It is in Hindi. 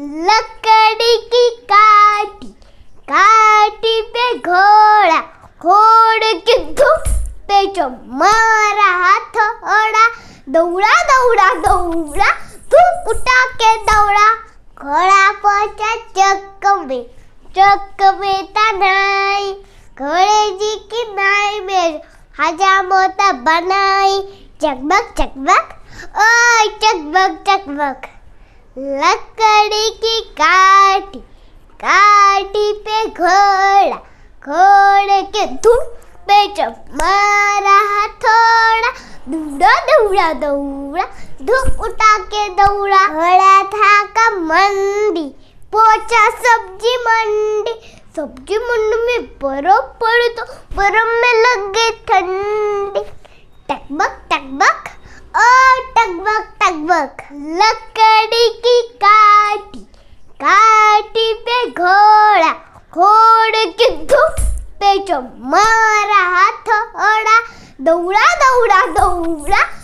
लकड़ी की काटी काटी पे घोड़ा घोड़े के धूप पे जो मारा हाथ हथौड़ा दौड़ा दौड़ा दौड़ा धूप उठा के दौड़ा घोड़ा पहुंचा चक में चक में तनाई घोड़े जी की नाई में हजामोता बनाई चकबक चकबक ओ चकबक चकबक लकड़ी की काटी काटी पे घोड़ा घोड़े के धूम पे जब मारा थोड़ा दौड़ा दौड़ा दौड़ा धूप उठा के दौड़ा घोड़ा था का मंडी पहुंचा सब्जी मंडी सब्जी मंडी में बर्फ पड़ी तो बर्फ में लग गई ठंडी टकबक टकबक ओ टकबक लगभग लकड़ी की काटी काटी पे घोड़ा घोड़े के धूप पे जो मारा हथौड़ा दौड़ा दौड़ा दौड़ा